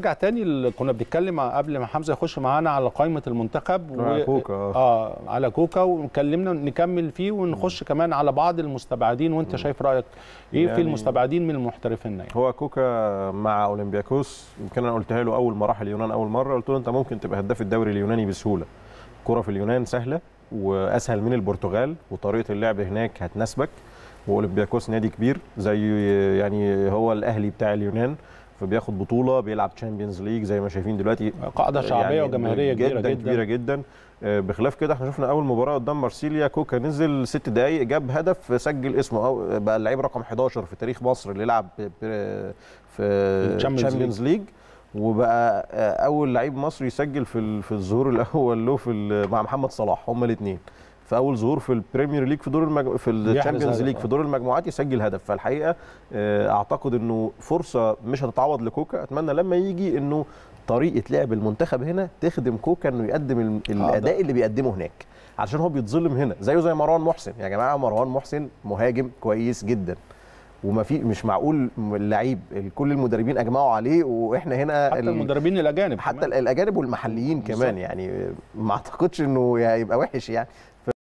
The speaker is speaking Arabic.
نرجع تاني كنا بنتكلم قبل ما حمزه يخش معانا على قائمه المنتخب على و... كوكا اه على كوكا واتكلمنا نكمل فيه ونخش م. كمان على بعض المستبعدين وانت م. شايف رايك ايه يعني في المستبعدين من المحترفين يعني. هو كوكا مع اولمبياكوس يمكن انا قلتها له اول ما راح اليونان اول مره قلت له انت ممكن تبقى هداف الدوري اليوناني بسهوله الكره في اليونان سهله واسهل من البرتغال وطريقه اللعب هناك هتناسبك واولمبياكوس نادي كبير زي يعني هو الاهلي بتاع اليونان فبياخد بطوله بيلعب تشامبيونز ليج زي ما شايفين دلوقتي قاعده يعني شعبيه يعني وجماهيريه كبيره جدا كبيره جدا آه، بخلاف كده احنا شفنا اول مباراه قدام مارسيليا كوكا نزل ست دقائق جاب هدف سجل اسمه او بقى اللعيب رقم 11 في تاريخ مصر اللي يلعب في تشامبيونز ليج وبقى آه، اول لعيب مصري يسجل في في الظهور الاول له في مع محمد صلاح هما الاثنين في اول ظهور في البريمير ليج في دور المجمو... في الشامبيونز ليج في آه. دور المجموعات يسجل هدف فالحقيقه آه، اعتقد انه فرصه مش هتتعوض لكوكا اتمنى لما يجي انه طريقه لعب المنتخب هنا تخدم كوكا انه يقدم الاداء اللي بيقدمه هناك علشان هو بيتظلم هنا زيه زي مروان محسن يا جماعه مروان محسن مهاجم كويس جدا وما في مش معقول اللعيب كل المدربين اجمعوا عليه واحنا هنا حتى المدربين الاجانب حتى كمان. الاجانب والمحليين بالزبط. كمان يعني ما اعتقدش انه هيبقى وحش يعني